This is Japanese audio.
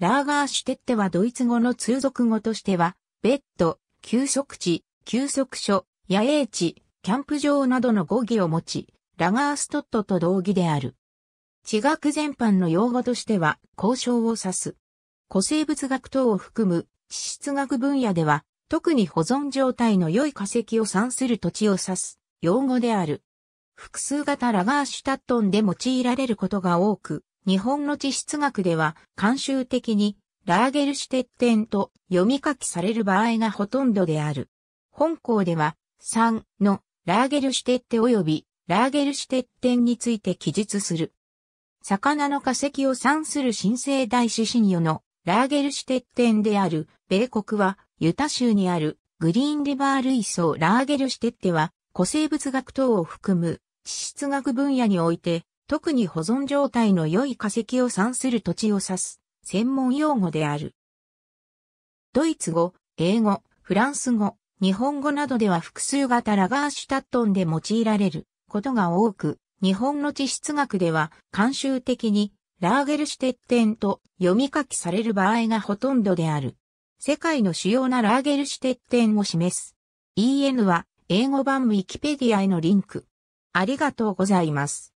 ラーガーシュテッテはドイツ語の通俗語としては、ベッド、休息地、休息所、野営地、キャンプ場などの語義を持ち、ラガーストットと同義である。地学全般の用語としては、交渉を指す。古生物学等を含む地質学分野では、特に保存状態の良い化石を算する土地を指す用語である。複数型ラガーシュタットンで用いられることが多く、日本の地質学では慣習的にラーゲルシュテッテンと読み書きされる場合がほとんどである。本校では3のラーゲルシュテッテ及びラーゲルシュテッテンについて記述する。魚の化石を産する新生大師シニのラーゲルシュテッテンである米国はユタ州にあるグリーンリバー類層ラーゲルシュテッテは古生物学等を含む地質学分野において特に保存状態の良い化石を産する土地を指す、専門用語である。ドイツ語、英語、フランス語、日本語などでは複数型ラガーシュタットンで用いられることが多く、日本の地質学では慣習的にラーゲルシュテッテンと読み書きされる場合がほとんどである。世界の主要なラーゲルシュテッテンを示す。EN は英語版ウィキペディアへのリンク。ありがとうございます。